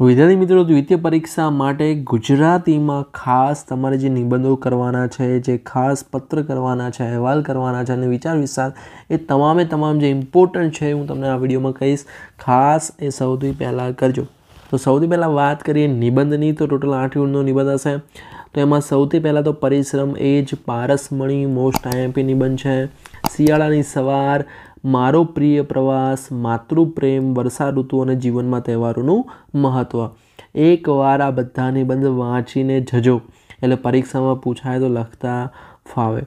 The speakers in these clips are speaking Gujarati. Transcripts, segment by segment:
વિદ્યાર્થી મિત્રો દ્વિતીય પરીક્ષા માટે ગુજરાતીમાં ખાસ તમારે જે નિબંધો કરવાના છે જે ખાસ પત્ર કરવાના છે અહેવાલ કરવાના છે અને વિચાર વિસ્તાર એ તમામે તમામ જે ઇમ્પોર્ટન્ટ છે હું તમને આ વિડીયોમાં કહીશ ખાસ એ સૌથી પહેલાં કરજો તો સૌથી પહેલાં વાત કરીએ નિબંધની તો ટોટલ આઠ ગુણનો નિબંધ હશે તો એમાં સૌથી પહેલાં તો પરિશ્રમ એ જ પારસમણી મોસ્ટ આઈએમપી નિબંધ છે શિયાળાની સવાર મારો પ્રિય પ્રવાસ માતૃપ્રેમ વર્ષા ઋતુ અને જીવનમાં તહેવારોનું મહત્ત્વ એકવાર આ બધા નિબંધ વાંચીને જજો એટલે પરીક્ષામાં પૂછાય તો લખતા ફાવે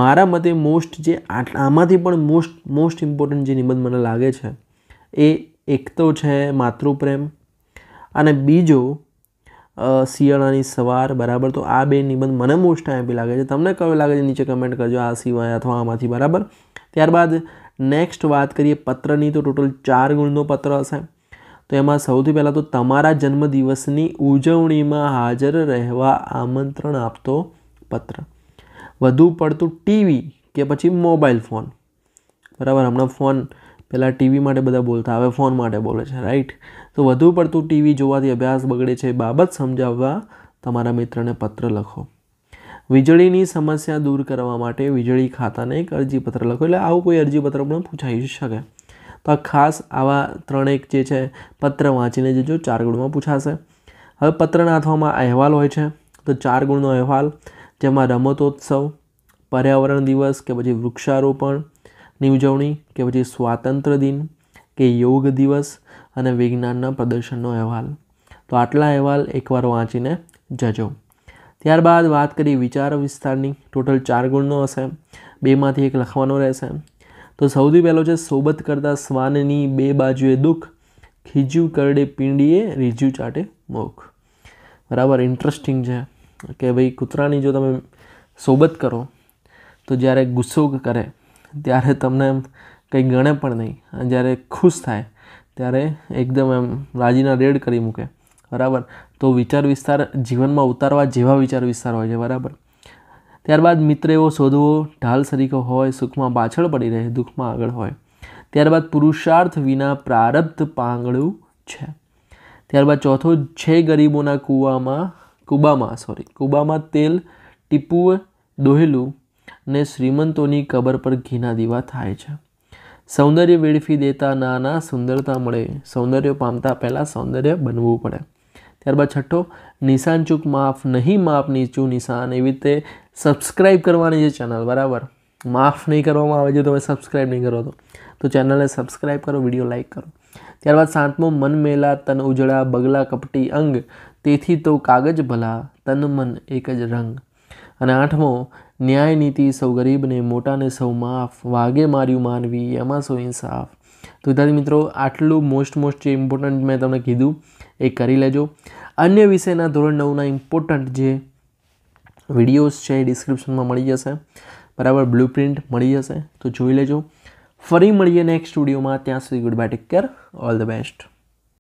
મારા મતે મોસ્ટ જે આમાંથી પણ મોસ્ટ મોસ્ટ ઇમ્પોર્ટન્ટ જે નિબંધ મને લાગે છે એ એક તો છે માતૃપ્રેમ અને બીજો શિયાળાની સવાર બરાબર તો આ બે નિબંધ મને મોસ્ટ ટાઈમ લાગે છે તમને કયો લાગે છે નીચે કમેન્ટ કરજો આ સિવાય અથવા આમાંથી બરાબર ત્યારબાદ નેક્સ્ટ વાત કરીએ પત્રની તો ટોટલ ચાર ગુણનો પત્ર હશે તો એમાં સૌથી પહેલાં તો તમારા જન્મદિવસની ઉજવણીમાં હાજર રહેવા આમંત્રણ આપતો પત્ર વધુ પડતું ટીવી કે પછી મોબાઈલ ફોન બરાબર હમણાં ફોન પહેલાં ટીવી માટે બધા બોલતા હવે ફોન માટે બોલે છે રાઈટ તો વધુ પડતું ટીવી જોવાથી અભ્યાસ બગડે છે બાબત સમજાવવા તમારા મિત્રને પત્ર લખો વીજળીની સમસ્યા દૂર કરવા માટે વીજળી ખાતાને એક અરજીપત્ર લખો એટલે આવું કોઈ અરજીપત્ર પણ પૂછાઈ શકે તો આ ખાસ આવા ત્રણેક જે છે પત્ર વાંચીને જજો ચાર ગુણમાં પૂછાશે હવે પત્રના અથવામાં અહેવાલ હોય છે તો ચાર ગુણનો અહેવાલ જેમાં રમતોત્સવ પર્યાવરણ દિવસ કે પછી વૃક્ષારોપણની ઉજવણી કે પછી સ્વાતંત્ર્ય દિન કે યોગ દિવસ અને વિજ્ઞાનના પ્રદર્શનનો અહેવાલ તો આટલા અહેવાલ એકવાર વાંચીને જજો ત્યારબાદ વાત કરી વિચાર વિસ્તારની ટોટલ ચાર ગુણનો હશે બેમાંથી એક લખવાનો રહેશે તો સૌથી પહેલો છે સોબત કરતા શ્વાનની બે બાજુએ દુઃખ ખીજ્યું કરડે પીંડીએ રીજ્યું ચાટે મોખ બરાબર ઇન્ટરેસ્ટિંગ છે કે ભાઈ કૂતરાની જો તમે સોબત કરો તો જ્યારે ગુસ્સો કરે ત્યારે તમને એમ કંઈ ગણે પણ નહીં અને જ્યારે ખુશ થાય ત્યારે એકદમ એમ રાજીના રેડ કરી મૂકે બરાબર તો વિચાર વિસ્તાર જીવનમાં ઉતારવા જેવા વિચાર વિસ્તાર હોય છે બરાબર ત્યારબાદ મિત્ર એવો શોધવો ઢાલ સરીકો હોય સુખમાં પાછળ પડી રહે દુઃખમાં આગળ હોય ત્યારબાદ પુરુષાર્થ વિના પ્રારબ્ધ પાંગળું છે ત્યારબાદ ચોથો છે ગરીબોના કૂવામાં કુબામાં સોરી કુબામાં તેલ ટીપુએ દોહેલું ને શ્રીમંતોની કબર પર ઘીના દીવા થાય છે સૌંદર્ય વેડફી દેતા નાના સુંદરતા મળે સૌંદર્ય પામતા પહેલાં સૌંદર્ય બનવું પડે ત્યારબાદ છઠ્ઠો નિશાન ચૂક માફ નહીં માફ નીચું નિશાન એવી રીતે સબસ્ક્રાઈબ કરવાની છે ચેનલ બરાબર માફ નહીં કરવામાં આવે જો તમે સબસ્ક્રાઈબ નહીં કરો તો તો ચેનલને સબસ્ક્રાઈબ કરો વિડીયો લાઇક કરો ત્યારબાદ સાતમો મન મેલા તન ઉજળા બગલા કપટી અંગ તેથી તો કાગજ ભલા તન મન એક જ રંગ અને આઠમો ન્યાય નીતિ સૌ ગરીબને મોટાને સૌ માફ વાગે માર્યું માનવી એમાં સૌ ઇન્સાફ તો વિદ્યાર્થી મિત્રો આટલું મોસ્ટ મોસ્ટ જે ઇમ્પોર્ટન્ટ મેં તમને કીધું એ કરી લેજો અન્ય વિષયના ધોરણ નવના ઇમ્પોર્ટન્ટ જે વિડીયોઝ છે એ ડિસ્ક્રિપ્શનમાં મળી જશે બરાબર બ્લુ પ્રિન્ટ મળી જશે તો જોઈ લેજો ફરી મળીએ નેક્સ્ટ સ્ટુડિયોમાં ત્યાં સુધી goodbye take care all the best